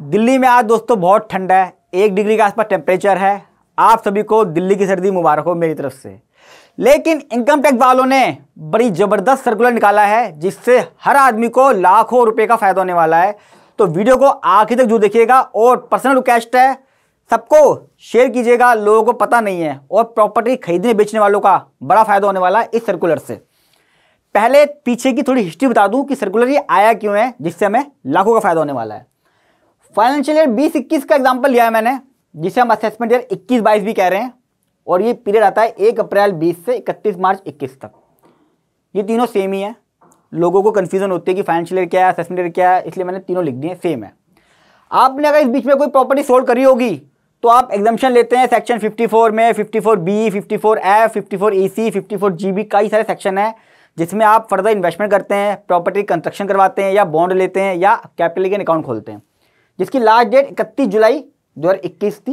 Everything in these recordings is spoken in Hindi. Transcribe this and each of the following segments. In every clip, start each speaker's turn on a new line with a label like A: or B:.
A: दिल्ली में आज दोस्तों बहुत ठंडा है एक डिग्री के आसपास टेम्परेचर है आप सभी को दिल्ली की सर्दी मुबारक हो मेरी तरफ से लेकिन इनकम टैक्स वालों ने बड़ी ज़बरदस्त सर्कुलर निकाला है जिससे हर आदमी को लाखों रुपए का फ़ायदा होने वाला है तो वीडियो को आखिर तक जो देखिएगा और पर्सनल रिक्वेस्ट है सबको शेयर कीजिएगा लोगों को पता नहीं है और प्रॉपर्टी खरीदने बेचने वालों का बड़ा फ़ायदा होने वाला है इस सर्कुलर से पहले पीछे की थोड़ी हिस्ट्री बता दूं कि सर्कुलर ये आया क्यों है जिससे हमें लाखों का फ़ायदा होने वाला है फाइनेंशियल ईयर बीस इक्कीस का एग्जाम्पल लिया है मैंने जिसे हम असेसमेंट ईयर इक्कीस बाईस भी कह रहे हैं और ये पीरियड आता है एक अप्रैल बीस से इकतीस मार्च इक्कीस तक ये तीनों सेम ही है लोगों को कन्फ्यूजन होती है कि फाइनेंशियल ईयर क्या है असेसमेंट ईयर क्या है इसलिए मैंने तीनों लिख दिए सेम है आपने अगर इस बीच में कोई प्रॉपर्टी सोल्व करी होगी तो आप एग्जामेशन लेते हैं सेक्शन 54 में 54 B 54 F 54 four G B कई सारे सेक्शन हैं जिसमें आप फर्दर इन्वेस्टमेंट करते हैं प्रॉपर्टी कंस्ट्रक्शन करवाते हैं या बॉन्ड लेते हैं या कैपिटल गेन अकाउंट खोलते हैं जिसकी लास्ट डेट इकतीस जुलाई 2021 थी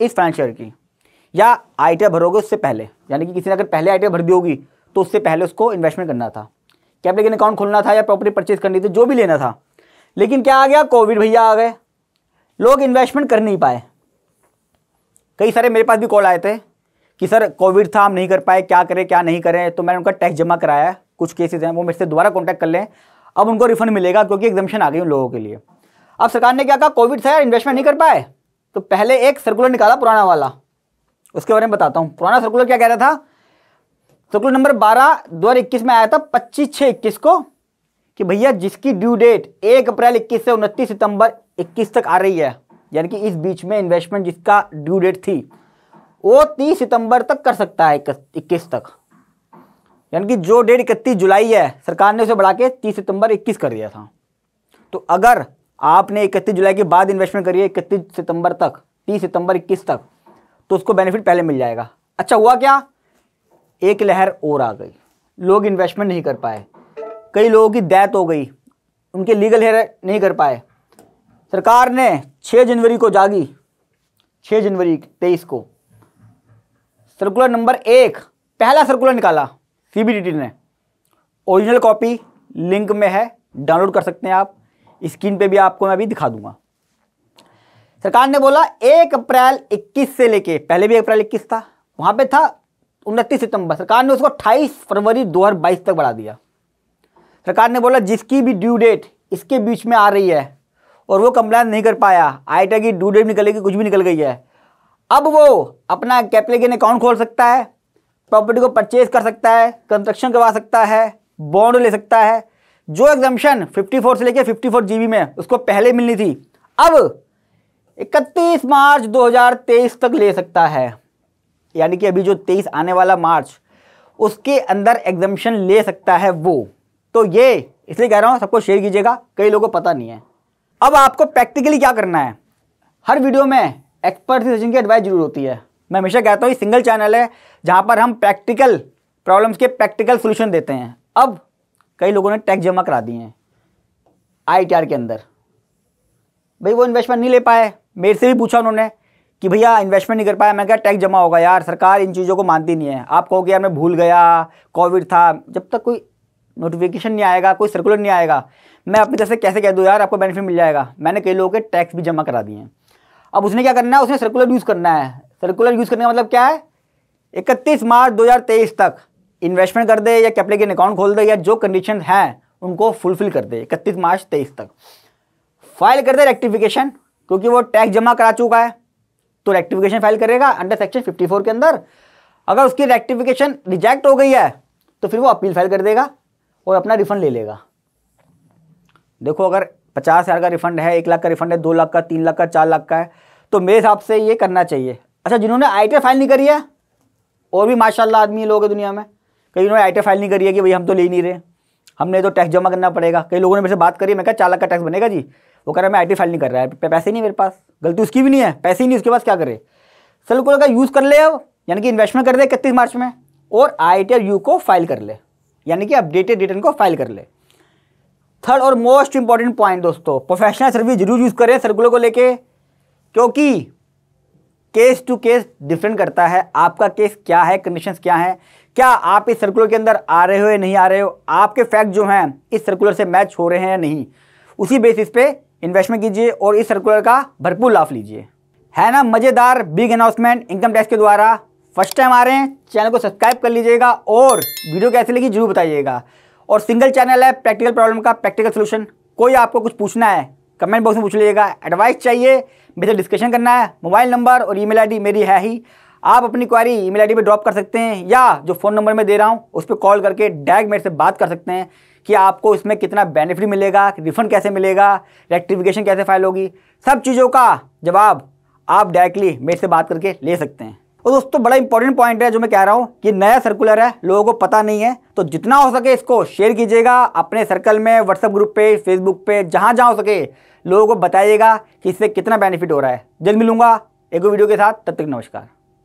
A: इस फाइनेंशियल ईयर की या आई भरोगे उससे पहले यानी कि किसी ने अगर पहले आई भर दी होगी तो उससे पहले उसको इन्वेस्टमेंट करना था क्या लेकिन अकाउंट खोलना था या प्रॉपर्टी परचेज करनी थी जो भी लेना था लेकिन क्या आ गया कोविड भैया आ गए लोग इन्वेस्टमेंट कर नहीं पाए कई सारे मेरे पास भी कॉल आए थे कि सर कोविड था हम नहीं कर पाए क्या करें क्या नहीं करें तो मैंने उनका टैक्स जमा कराया कुछ केसेस हैं वो मेरे से दोबारा कॉन्टैक्ट कर लें अब उनको रिफंड मिलेगा क्योंकि एग्जामेशन आ गई उन लोगों के लिए अब सरकार ने क्या कहा कोविड से इन्वेस्टमेंट नहीं कर पाए तो पहले एक सर्कुलर निकाला पुराना वाला उसके बारे में बताता हूँ पुराना सर्कुलर क्या कह रहा था सर्कुलर नंबर बारह दो में आया था पच्चीस छः इक्कीस को कि भैया जिसकी ड्यू डेट एक अप्रैल इक्कीस से उनतीस सितंबर इक्कीस तक आ रही है यानी कि इस बीच में इन्वेस्टमेंट जिसका ड्यू डेट थी वो तीस सितंबर तक कर सकता है इक्कीस तक यानी कि जो डेट इकतीस जुलाई है सरकार ने उसे बढ़ा के तीस सितंबर इक्कीस कर दिया था तो अगर आपने इकतीस जुलाई के बाद इन्वेस्टमेंट करी है इकतीस सितंबर तक तीस सितंबर इक्कीस तक तो उसको बेनिफिट पहले मिल जाएगा अच्छा हुआ क्या एक लहर और आ गई लोग इन्वेस्टमेंट नहीं कर पाए कई लोगों की डेथ हो गई उनके लीगल हेयर नहीं कर पाए सरकार ने 6 जनवरी को जागी 6 जनवरी तेईस को सर्कुलर नंबर एक पहला सर्कुलर निकाला सीबीडीटी ने ओरिजिनल कॉपी लिंक में है डाउनलोड कर सकते हैं आप स्क्रीन पे भी आपको मैं अभी दिखा दूंगा सरकार ने बोला एक अप्रैल 21 से लेके पहले भी अप्रैल 21 था वहां पे था उनतीस सितंबर सरकार ने उसको 28 फरवरी 2022 तक बढ़ा दिया सरकार ने बोला जिसकी भी ड्यू डेट इसके बीच में आ रही है और वो कंप्लेन नहीं कर पाया आई की ड्यू डेट निकलेगी कुछ भी निकल गई है अब वो अपना कैप्लिकेन अकाउंट खोल सकता है प्रॉपर्टी को परचेज कर सकता है कंस्ट्रक्शन करवा सकता है बॉन्ड ले सकता है जो एग्जामेशन 54 से लेकर 54 जीबी में उसको पहले मिलनी थी अब 31 मार्च 2023 तक ले सकता है यानी कि अभी जो 23 आने वाला मार्च उसके अंदर एग्जामेशन ले सकता है वो तो ये इसलिए कह रहा हूँ सबको शेयर कीजिएगा कई लोगों को पता नहीं है अब आपको प्रैक्टिकली क्या करना है हर वीडियो में एक्सपर्ट सजेशन की एडवाइस जरूर होती है मैं हमेशा कहता हूँ सिंगल चैनल है जहाँ पर हम प्रैक्टिकल प्रॉब्लम्स के प्रैक्टिकल सोल्यूशन देते हैं अब कई लोगों ने टैक्स जमा करा दिए हैं आई के अंदर भाई वो इन्वेस्टमेंट नहीं ले पाए मेरे से भी पूछा उन्होंने कि भैया इन्वेस्टमेंट नहीं कर पाया मैं क्या टैक्स जमा होगा यार सरकार इन चीज़ों को मानती नहीं है आप कहोगे यार मैं भूल गया कोविड था जब तक कोई नोटिफिकेशन नहीं आएगा कोई सर्कुलर नहीं आएगा मैं अपनी तरफ से कैसे कह दूँ यार आपको बेनिफिट मिल जाएगा मैंने कई लोगों के टैक्स भी जमा करा दिए हैं अब उसने क्या करना है उसने सर्कुलर यूज़ करना है सर्कुलर यूज़ करने का मतलब क्या है इकतीस मार्च दो तक इन्वेस्टमेंट कर दे या गेन अकाउंट खोल दे या जो कंडीशन है उनको फुलफिल कर दे इकतीस मार्च तेईस तक फाइल कर दे रेक्टिफिकेशन क्योंकि वो टैक्स जमा करा चुका है तो रेक्टिफिकेशन फाइल करेगा अंडर सेक्शन 54 के अंदर अगर उसकी रेक्टिफिकेशन रिजेक्ट हो गई है तो फिर वो अपील फाइल कर देगा और अपना रिफंड ले लेगा देखो अगर पचास हज़ार का रिफंड है एक लाख का रिफंड है दो लाख का तीन लाख का चार लाख का है तो मेरे हिसाब से ये करना चाहिए अच्छा जिन्होंने आई फाइल e नहीं करी है और भी माशाल्लाह आदमी लोग हैं दुनिया में कई उन्होंने आई फाइल नहीं करी है कि भाई हम तो ले नहीं रहे हमने तो टैक्स जमा करना पड़ेगा कई लोगों ने मेरे से बात करी मैं क्या चालक का टैक्स बनेगा जी वो कह रहा है मैं आई फाइल नहीं कर रहा है पैसे नहीं मेरे पास गलती उसकी भी नहीं है पैसे ही नहीं उसके पास क्या करे सर को लगा यूज़ कर ले अब यानी कि इन्वेस्टमेंट कर दे इकतीस मार्च में और आई यू को फाइल कर ले यानी कि अपडेटेड रिटर्न को फाइल कर ले थर्ड और मोस्ट इंपॉर्टेंट पॉइंट दोस्तों प्रोफेशनल सर्विस जरूर यूज़ करें सर्कुलर को लेके क्योंकि केस टू केस डिफरेंट करता है आपका केस क्या है कंडीशंस क्या है क्या आप इस सर्कुलर के अंदर आ रहे हो या नहीं आ रहे हो आपके फैक्ट जो हैं इस सर्कुलर से मैच हो रहे हैं या नहीं उसी बेसिस पे इन्वेस्टमेंट कीजिए और इस सर्कुलर का भरपूर लाभ लीजिए है ना मज़ेदार बिग अनाउंसमेंट इनकम टैक्स के द्वारा फर्स्ट टाइम आ रहे हैं चैनल को सब्सक्राइब कर लीजिएगा और वीडियो कैसे लगी जरूर बताइएगा और सिंगल चैनल है प्रैक्टिकल प्रॉब्लम का प्रैक्टिकल सोल्यूशन कोई आपको कुछ पूछना है कमेंट बॉक्स में पूछ लीजिएगा एडवाइस चाहिए मेरे डिस्कशन करना है मोबाइल नंबर और ईमेल आईडी मेरी है ही आप अपनी क्वारी ईमेल आईडी पे ड्रॉप कर सकते हैं या जो फ़ोन नंबर मैं दे रहा हूँ उस पर कॉल करके डायरेक्ट मेरे से बात कर सकते हैं कि आपको इसमें कितना बेनिफिट मिलेगा रिफंड कैसे मिलेगा रेक्टिफिकेशन कैसे फाइल होगी सब चीज़ों का जवाब आप डायरेक्टली मेरे से बात करके ले सकते हैं और दोस्तों बड़ा इंपॉर्टेंट पॉइंट है जो मैं कह रहा हूँ कि नया सर्कुलर है लोगों को पता नहीं है तो जितना हो सके इसको शेयर कीजिएगा अपने सर्कल में व्हाट्सएप ग्रुप पे फेसबुक पे जहाँ जहाँ हो सके लोगों को बताइएगा कि इससे कितना बेनिफिट हो रहा है जल्द मिलूंगा एक वीडियो के साथ तब तक नमस्कार